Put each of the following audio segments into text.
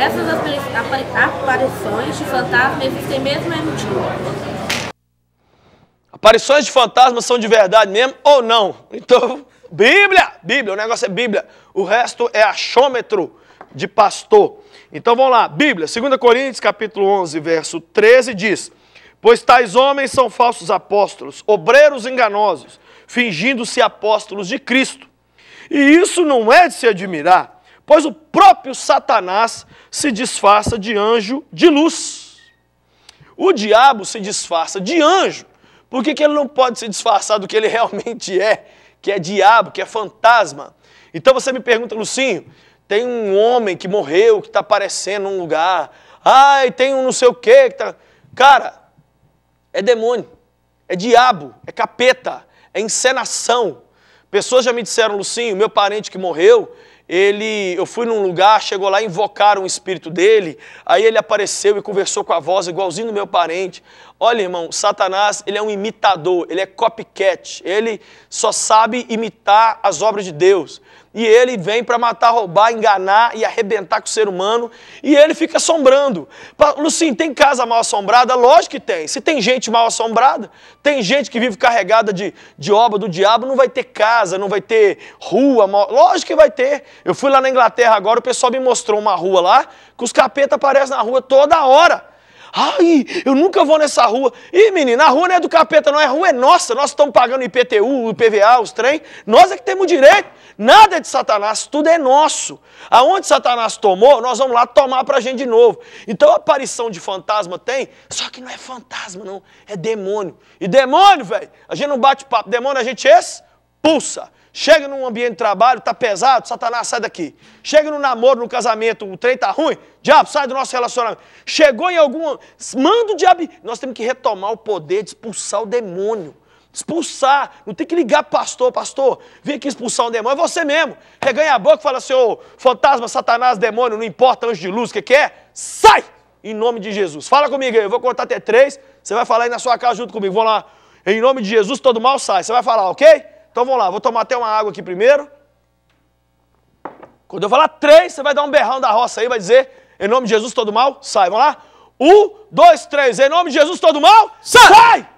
Essas aparições de fantasma existem mesmo em mentira. Aparições de fantasma são de verdade mesmo ou não? Então, Bíblia, Bíblia, o negócio é Bíblia. O resto é achômetro de pastor. Então vamos lá, Bíblia, 2 Coríntios capítulo 11, verso 13 diz: Pois tais homens são falsos apóstolos, obreiros enganosos, fingindo-se apóstolos de Cristo. E isso não é de se admirar, pois o próprio Satanás se disfarça de anjo de luz. O diabo se disfarça de anjo. Por que, que ele não pode se disfarçar do que ele realmente é, que é diabo, que é fantasma? Então você me pergunta, Lucinho, tem um homem que morreu, que está aparecendo num lugar. Ai, tem um não sei o quê que tá... Cara, é demônio, é diabo, é capeta, é encenação. Pessoas já me disseram, Lucinho, meu parente que morreu, ele, eu fui num lugar, chegou lá, invocaram o espírito dele, aí ele apareceu e conversou com a voz igualzinho do meu parente. Olha, irmão, Satanás, ele é um imitador, ele é copycat, ele só sabe imitar as obras de Deus. E ele vem para matar, roubar, enganar e arrebentar com o ser humano. E ele fica assombrando. Lucim, tem casa mal assombrada? Lógico que tem. Se tem gente mal assombrada, tem gente que vive carregada de, de obra do diabo, não vai ter casa, não vai ter rua. Mal... Lógico que vai ter. Eu fui lá na Inglaterra agora, o pessoal me mostrou uma rua lá, que os capetas aparecem na rua toda hora. Ai, eu nunca vou nessa rua. Ih, menina, a rua não é do capeta, não. é rua é nossa. Nós estamos pagando IPTU, IPVA, os trem. Nós é que temos direito. Nada é de Satanás, tudo é nosso. Aonde Satanás tomou, nós vamos lá tomar para a gente de novo. Então a aparição de fantasma tem, só que não é fantasma, não. É demônio. E demônio, velho, a gente não bate papo. Demônio a gente expulsa. Chega num ambiente de trabalho, está pesado, Satanás sai daqui. Chega no namoro, no casamento, o trem está ruim, diabo, sai do nosso relacionamento. Chegou em algum. Manda o diabo. Nós temos que retomar o poder de expulsar o demônio. Expulsar, não tem que ligar para pastor, pastor, vem aqui expulsar um demônio, é você mesmo. Reganha a boca e fala assim: ô fantasma, satanás, demônio, não importa, anjo de luz, o que, que é? Sai! Em nome de Jesus. Fala comigo aí, eu vou contar até três, você vai falar aí na sua casa junto comigo. Vamos lá. Em nome de Jesus, todo mal sai. Você vai falar, ok? Então vamos lá, vou tomar até uma água aqui primeiro. Quando eu falar três, você vai dar um berrão da roça aí, vai dizer, em nome de Jesus todo mal, sai. Vamos lá? Um, dois, três, em nome de Jesus todo mal, sai! Sai,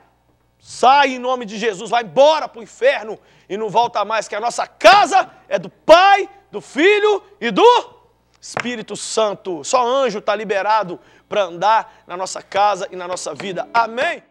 sai em nome de Jesus, vai embora para o inferno e não volta mais, que a nossa casa é do Pai, do Filho e do Espírito Santo. Só anjo está liberado para andar na nossa casa e na nossa vida. Amém?